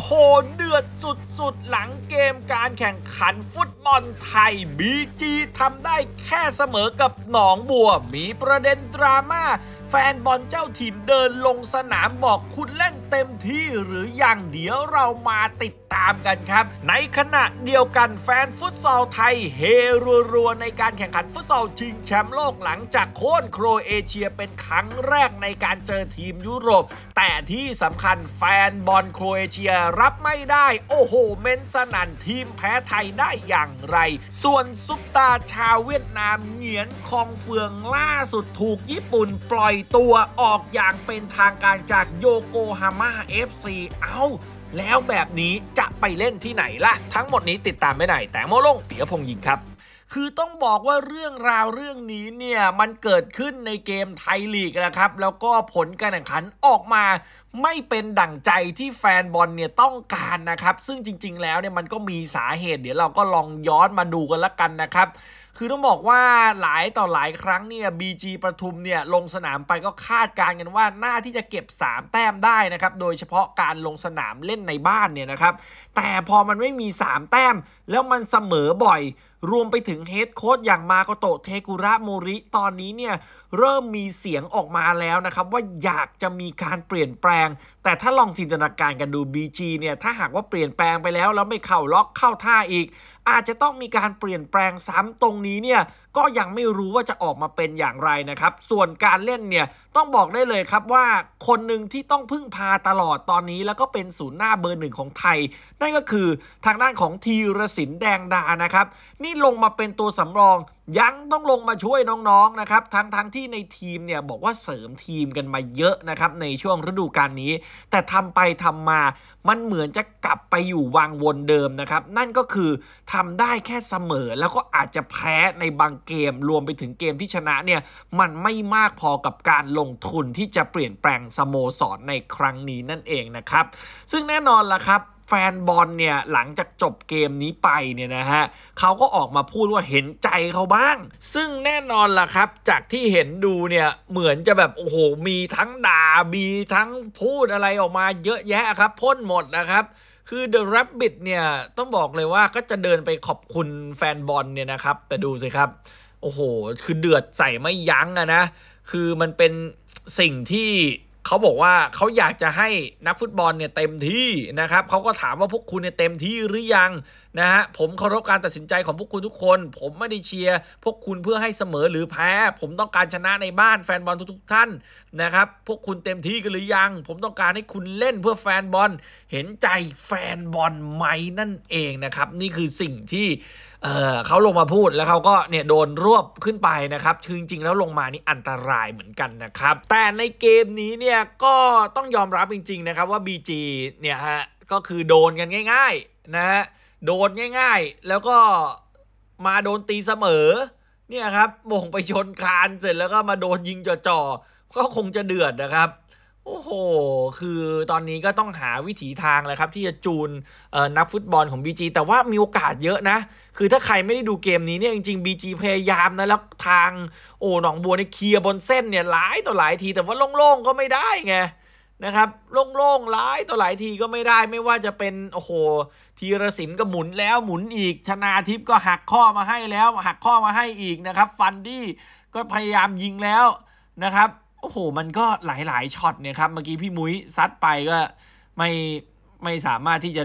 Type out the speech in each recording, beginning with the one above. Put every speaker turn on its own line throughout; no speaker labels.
โห เดือดสุดๆหลังเกมการแข่งขันฟุตบอลไทยบีจีทำได้แค่เสมอกับหนองบัวมีประเด็นดราม่า แฟนบอลเจ้าถิ่นเดินลงสนามบอกคุณเล่นเต็มที่หรืออยังเดี๋ยวเรามาติดตามกันครับ ในขณะเดียวกันแฟนฟุตซอลไทยเฮรัวๆในการแข่งขันฟุตซอลชิงแชมป์โลกหลังจากโค่นโครเอเชียเป็นครั้งแรกในการเจอทีมยุโรป แต่ที่สำคัญแฟนบอลโครเอเชียรับไม่ได้โอ้โหเมนสนันทีมแพ้ไทยได้อย่างไร ส่วนซุปตาชาวเวียดนามเหงียนคองเฟืองล่าสุดถูกญี่ปุ่นปล่อยตัวออกอย่างเป็นทางการจากโยโกฮาม่าเอฟซีเอา้าแล้วแบบนี้จะไปเล่นที่ไหนล่ะทั้งหมดนี้ติดตามไม่ไหน แต่โมลงเตียพงยิงครับ คือต้องบอกว่าเรื่องราวเรื่องนี้เนี่ยมันเกิดขึ้นในเกมไทยลีกนะครับแล้วก็ผลการแข่งขันออกมาไม่เป็นดั่งใจที่แฟนบอลเนี่ยต้องการนะครับ ซึ่งจริงๆแล้วเนี่ยมันก็มีสาเหตุเดี๋ยวเราก็ลองย้อนมาดูกันละกันนะครับคือต้องบอกว่าหลายต่อหลายครั้งเนี่ยบีจีประทุมเนี่ยลงสนามไปก็คาดการณ์กันว่าน่าที่จะเก็บ 3 แต้มได้นะครับโดยเฉพาะการลงสนามเล่นในบ้านเนี่ยนะครับแต่พอมันไม่มี 3 แต้มแล้วมันเสมอบ่อยรวมไปถึงเฮดโค้ดอย่างมาโกโตเทกุระโมริ ตอนนี้เนี่ยเริ่มมีเสียงออกมาแล้วนะครับว่าอยากจะมีการเปลี่ยนแปลง แต่ถ้าลองจินตนาการกันดู BG เนี่ย ถ้าหากว่าเปลี่ยนแปลงไปแล้ว แล้วไม่เข้าล็อกเข้าท่าอีก อาจจะต้องมีการเปลี่ยนแปลงซ้ำตรงนี้เนี่ยก็ยังไม่รู้ว่าจะออกมาเป็นอย่างไรนะครับ ส่วนการเล่นเนี่ย ต้องบอกได้เลยครับว่าคนหนึ่งที่ต้องพึ่งพาตลอดตอนนี้ แล้วก็เป็นศูนย์หน้าเบอร์หนึ่งของไทย นั่นก็คือทางด้านของทีรศินแดงดานะครับ นี่ลงมาเป็นตัวสำรองยังต้องลงมาช่วยน้องๆ นะครับ ทั้งๆทที่ในทีมเนี่ยบอกว่าเสริมทีมกันมาเยอะนะครับ ในช่วงฤดูกาลนี้ แต่ทำไปทำมา มันเหมือนจะกลับไปอยู่วางวนเดิมนะครับ นั่นก็คือทำได้แค่เสมอ แล้วก็อาจจะแพ้ในบางเกม รวมไปถึงเกมที่ชนะเนี่ย มันไม่มากพอกับการลงทุนที่จะเปลี่ยนแปลงสโมสรในครั้งนี้นั่นเองนะครับ ซึ่งแน่นอนละครับแฟนบอลเนี่ยหลังจากจบเกมนี้ไปเนี่ยนะฮะเขาก็ออกมาพูดว่าเห็นใจเขาบ้าง ซึ่งแน่นอนล่ะครับจากที่เห็นดูเนี่ยเหมือนจะแบบโอ้โหมีทั้งด่ามีทั้งพูดอะไรออกมาเยอะแยะครับพ่นหมดนะครับ คือ The Rabbit เนี่ยต้องบอกเลยว่าก็จะเดินไปขอบคุณแฟนบอลเนี่ยนะครับแต่ดูสิครับ โอ้โหคือเดือดใส่ไม่ยั้งอะนะคือมันเป็นสิ่งที่เขาบอกว่าเขาอยากจะให้นักฟุตบอลเนี่ยเต็มที่นะครับเขาก็ถามว่าพวกคุณเนี่ยเต็มที่หรือยังนะฮะผมเคารพการตัดสินใจของพวกคุณทุกคน ผมไม่ได้เชียร์พวกคุณเพื่อให้เสมอหรือแพ้ ผมต้องการชนะในบ้านแฟนบอลทุก ๆ ท่านนะครับพวกคุณเต็มที่กันหรือยัง ผมต้องการให้คุณเล่นเพื่อแฟนบอลเห็นใจแฟนบอลไหมนั่นเองนะครับ นี่คือสิ่งที่เออเขาลงมาพูดแล้วเขาก็เนี่ยโดนรวบขึ้นไปนะครับคือจริงๆ แล้วลงมานี่อันตรายเหมือนกันนะครับแต่ในเกมนี้เนี่ยก็ต้องยอมรับจริง ๆนะครับว่า BG เนี่ยฮะก็คือโดนกันง่ายๆนะฮะโดนง่ายๆ แล้วก็มาโดนตีเสมอเนี่ยครับมงไปชนคานเสร็จแล้วก็มาโดนยิงจ่อๆ ก็คงจะเดือดนะครับโอ้โห คือตอนนี้ก็ต้องหาวิถีทางแล้วครับ ที่จะจูนนักฟุตบอลของ BG แต่ว่ามีโอกาสเยอะนะ คือถ้าใครไม่ได้ดูเกมนี้เนี่ยจริงๆ BG พยายามนะแล้วทางโอ้หนองบัวเนี่ยเคลียร์บนเส้นเนี่ยหลายต่อหลายที แต่ว่าโล่งๆ ก็ไม่ได้ไงนะครับโล่งๆ หลายต่อหลายทีก็ไม่ได้ไม่ว่าจะเป็นโอ้โหทีรศิลป์ก็หมุนแล้ว หมุนอีกชนาทิพย์ก็หักข้อมาให้แล้วหักข้อมาให้อีกนะครับ ฟันดี้ก็พยายามยิงแล้วนะครับโอ้โห มันก็หลายๆ ช็อตเนี่ยครับ เมื่อกี้พี่มุ้ยซัดไปก็ไม่ไม่สามารถที่จะ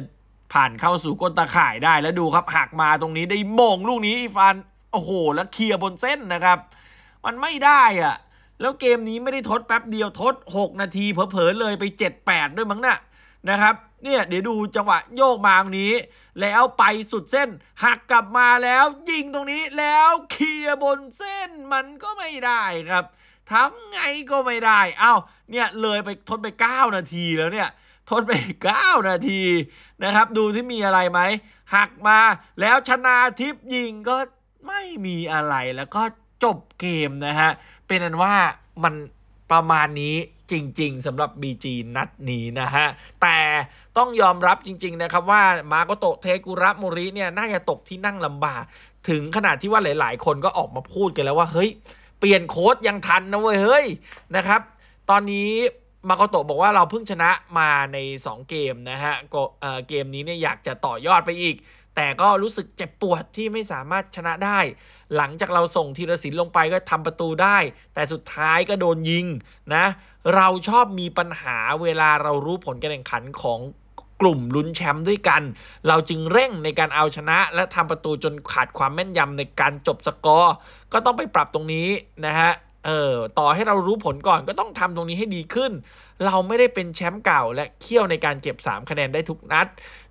ผ่านเข้าสู่ก้นตาข่ายได้ แล้วดูครับ หักมาตรงนี้ได้มงลูกนี้อีฟาน โอ้โห แล้วเคลียร์บนเส้นนะครับ มันไม่ได้อะแล้วเกมนี้ไม่ได้ทดแป๊บเดียวทด 6 นาทีเผลอๆเลยไป 7-8 ด้วยมั้งนะ่ะนะครับ เนี่ยเดี๋ยวดูจังหวะ โยกมาตรงนี้ แล้วไปสุดเส้นหักกลับมาแล้วยิงตรงนี้แล้วเคลียร์บนเส้นมันก็ไม่ได้ครับทำไงก็ไม่ได้เอ้าเนี่ย เลยไปทดไป 9 นาทีแล้วเนี่ยทดไป 9 นาทีนะครับ ดูที่มีอะไรไหม หักมาแล้วชนาทิพยิงก็ไม่มีอะไรแล้วก็จบเกมนะฮะ เป็นอันว่ามันประมาณนี้จริงๆสำหรับ BG นัดนี้นะฮะแต่ต้องยอมรับจริงๆนะครับว่ามาโกโตเทกุระโมริเนี่ยน่าจะตกที่นั่งลำบากถึงขนาดที่ว่าหลายๆ คนก็ออกมาพูดกันแล้วว่าเฮ้ยเปลี่ยนโค้ดยังทันนะเว้ยเฮ้ยนะครับ ตอนนี้มาโกโตะบอกว่าเราเพิ่งชนะมาใน 2 เกมนะฮะกเกมนี้เนี่ยอยากจะต่อยอดไปอีก แต่ก็รู้สึกเจ็บปวดที่ไม่สามารถชนะได้ หลังจากเราส่งทีรศิลป์ลงไปก็ทำประตูได้ แต่สุดท้ายก็โดนยิงนะ เราชอบมีปัญหาเวลาเรารู้ผลการแข่งขันของกลุ่มลุ้นแชมป์ด้วยกัน เราจึงเร่งในการเอาชนะ และทำประตูจนขาดความแม่นยำในการจบสกอร์ ก็ต้องไปปรับตรงนี้นะฮะเออต่อให้เรารู้ผลก่อนก็ต้องทำตรงนี้ให้ดีขึ้น เราไม่ได้เป็นแชมป์เก่าและเขี่ยวในการเก็บ 3 คะแนนได้ทุกนัด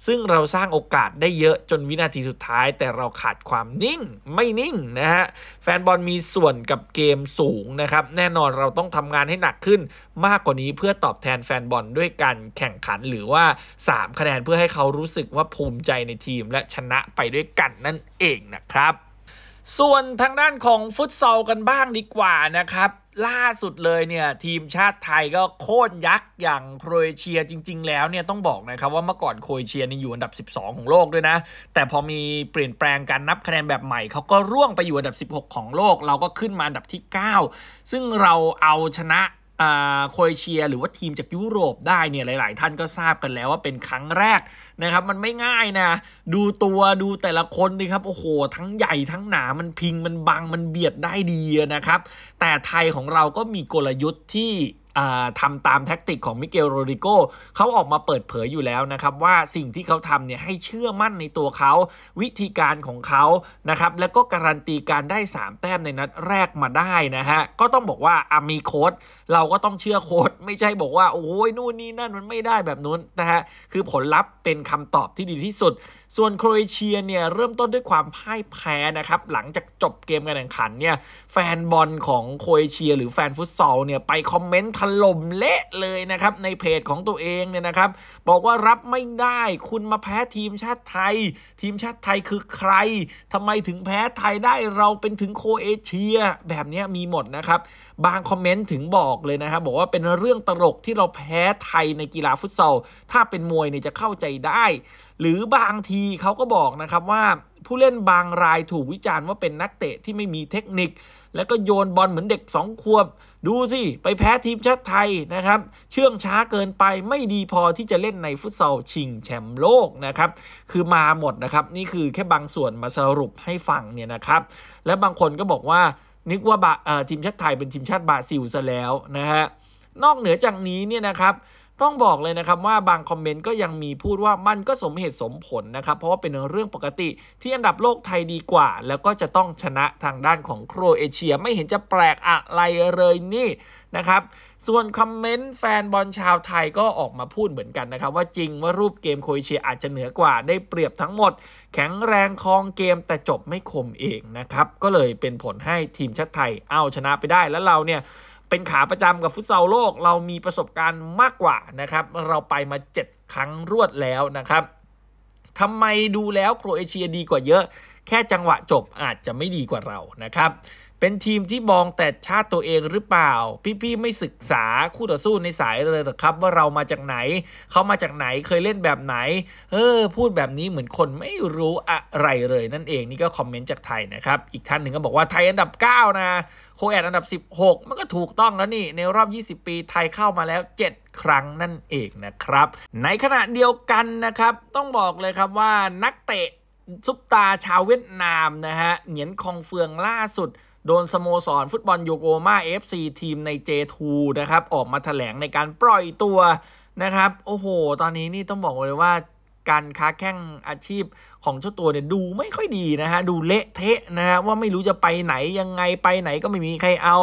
ซึ่งเราสร้างโอกาสได้เยอะจนวินาทีสุดท้าย แต่เราขาดความนิ่งไม่นิ่งนะฮะ แฟนบอลมีส่วนกับเกมสูงนะครับ แน่นอนเราต้องทำงานให้หนักขึ้น มากกว่านี้เพื่อตอบแทนแฟนบอลด้วยการแข่งขันหรือว่า3 คะแนนเพื่อให้เขารู้สึกว่าภูมิใจในทีมและชนะไปด้วยกันนั่นเองนะครับส่วนทางด้านของฟุตซอลกันบ้างดีกว่านะครับล่าสุดเลยเนี่ยทีมชาติไทยก็โค่นยักษ์อย่างโครเอเชียจริงๆแล้วเนี่ยต้องบอกนะครับว่าเมื่อก่อนโครเอเชียนี่อยู่อันดับ 12 ของโลกด้วยนะ แต่พอมีเปลี่ยนแปลงการนับคะแนนแบบใหม่ เขาก็ร่วงไปอยู่อันดับ 16 ของโลก เราก็ขึ้นมาอันดับที่ 9 ซึ่งเราเอาชนะโคเอเชียหรือว่าทีมจากยุโรปได้เนี่ยหลายๆ ท่านก็ทราบกันแล้วว่าเป็นครั้งแรกนะครับมันไม่ง่ายนะดูตัวดูแต่ละคนดีครับโอ้โห ทั้งใหญ่ทั้งหนามันพิงมันบัง มันเบียดได้ดีนะครับแต่ไทยของเราก็มีกลยุทธ์ที่ทำตามแท็กติกของ มิเกล โรดิโกเขาออกมาเปิดเผยอยู่แล้ว นะครับ ว่าสิ่งที่เขาทำเนี่ยให้เชื่อมั่นในตัวเขา วิธีการของเขานะครับแล้วก็ การันตี การได้ 3 แต้ม ใน นัด แรกมาได้ นะ ฮะ ก็ต้องบอกว่าอามี โค้ดเราก็ต้องเชื่อโค้ดไม่ใช่บอกว่า โอ้ยนู่นนี่นั่นมันไม่ได้แบบนู้นนะฮะคือผลลัพธ์เป็นคำตอบที่ดีที่สุด ส่วนโครเอเชียเนี่ยเริ่มต้นด้วยความพ่ายแพ้นะครับหลังจากจบเกมการแข่งขันเนี่ยแฟนบอลของโครเอเชียหรือแฟนฟุตซอลเนี่ยไปคอมเมนต์ล่มเละเลยนะครับในเพจของตัวเองเนี่ยนะครับบอกว่ารับไม่ได้คุณมาแพ้ทีมชาติไทย ทีมชาติไทยคือใคร ทำไมถึงแพ้ไทยได้เราเป็นถึงโคเอเชียแบบนี้มีหมดนะครับบางคอมเมนต์ถึงบอกเลยนะครับบอกว่าเป็นเรื่องตลกที่เราแพ้ไทยในกีฬาฟุตซอลถ้าเป็นมวยเนี่ยจะเข้าใจได้ หรือบางทีเขาก็บอกนะครับว่าผู้เล่นบางรายถูกวิจารณ์ว่าเป็นนักเตะที่ไม่มีเทคนิคแล้วก็โยนบอลเหมือนเด็ก2ขวบ ดูสิ ไปแพ้ทีมชาติไทยนะครับ เชื่องช้าเกินไปไม่ดีพอที่จะเล่นในฟุตซอลชิงแชมป์โลกนะครับ คือมาหมดนะครับ นี่คือแค่บางส่วนมาสรุปให้ฟังเนี่ยนะครับ และบางคนก็บอกว่า นึกว่าทีมชาติไทยเป็นทีมชาติบราซิลซะแล้วนะฮะ นอกเหนือจากนี้เนี่ยนะครับต้องบอกเลยนะครับว่าบางคอมเมนต์ก็ยังมีพูดว่ามันก็สมเหตุสมผลนะครับเพราะว่าเป็นเรื่องปกติที่อันดับโลกไทยดีกว่า แล้วก็จะต้องชนะทางด้านของโครเอเชียไม่เห็นจะแปลกอะไรเลยนี่นะครับส่วนคอมเมนต์แฟนบอลชาวไทยก็ออกมาพูดเหมือนกันนะครับว่าจริงว่ารูปเกมโครเอเชียอาจจะเหนือกว่าได้เปรียบทั้งหมด แข็งแรงคลองเกมแต่จบไม่คมเองนะครับก็เลยเป็นผลให้ทีมชาติไทยเอาชนะไปได้แล้วเราเนี่ยเป็นขาประจำกับฟุตซอลโลก เรามีประสบการณ์มากกว่านะครับ เราไปมา 7 ครั้งรวดแล้วนะครับทำไมดูแล้วโครเอเชียดีกว่าเยอะ แค่จังหวะจบอาจจะไม่ดีกว่าเรานะครับเป็นทีมที่มองแต่ชาติตัวเองหรือเปล่า พี่ ๆ ไม่ศึกษาคู่ต่อสู้ในสายเลยหรอครับ ว่าเรามาจากไหน เขามาจากไหนเคยเล่นแบบไหนเออพูดแบบนี้เหมือนคนไม่รู้อะไรเลยนั่นเองนี่ก็คอมเมนต์จากไทยนะครับ อีกท่านหนึ่งก็บอกว่าไทยอันดับ 9นะ โคแอดอันดับ 16 มันก็ถูกต้องแล้วนี่ ในรอบ 20 ปีไทยเข้ามาแล้ว 7 ครั้งนั่นเองนะครับ ในขณะเดียวกันนะครับต้องบอกเลยครับว่านักเตะซุปตาชาวเวียดนามนะฮะเหงียนคองเฟืองล่าสุดโดนสโมสร ฟุตบอลโยโกมาเอฟซีทีมใน J2 นะครับออกมาถแถลงในการปล่อยตัวนะครับโอ้โห ตอนนี้นี่ต้องบอกเลยว่าการค้าแข่งอาชีพของเจ้าตัวเนี่ยดูไม่ค่อยดีนะฮะดูเละเทะนะฮะว่าไม่รู้จะไปไหนยังไงไปไหนก็ไม่มีใครเอา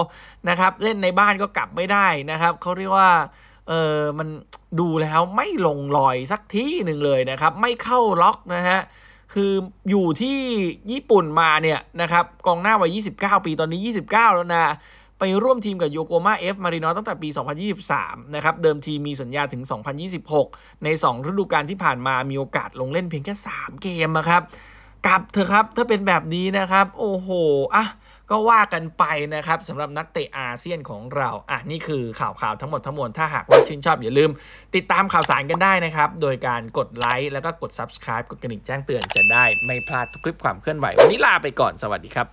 นะครับเล่นในบ้านก็กลับไม่ได้นะครับเขาเรียกว่าเออมันดูแล้วไม่ลงรอยสักทีหนึ่งเลยนะครับ ไม่เข้าล็อกนะฮะคืออยู่ที่ญี่ปุ่นมาเนี่ยนะครับกองหน้าวัย 29 ปีตอนนี้ 29 แล้วนะ ไปร่วมทีมกับโยโกมาเอฟมารินอตั้งแต่ปี 2023นะครับเดิมทีมีสัญญาถึง 2026 ใน 2 ฤดูกาลที่ผ่านมามีโอกาสลงเล่นเพียงแค่ 3 เกมนะครับกลับเถอะครับถ้าเป็นแบบนี้นะครับ โอ้โหอ่ะก็ว่ากันไปนะครับสำหรับนักเตะอาเซียนของเรา อ่ะ นี่คือข่าวข่าวทั้งหมดทั้งมวลถ้าหากว่าชื่นชอบอย่าลืม ติดตามข่าวสารกันได้นะครับ โดยการกดไลค์แล้วก็กด subscribe กดกระดิ่งแจ้งเตือนจะได้ไม่พลาดทุกคลิปความเคลื่อนไหววันนี้ลาไปก่อนสวัสดีครับ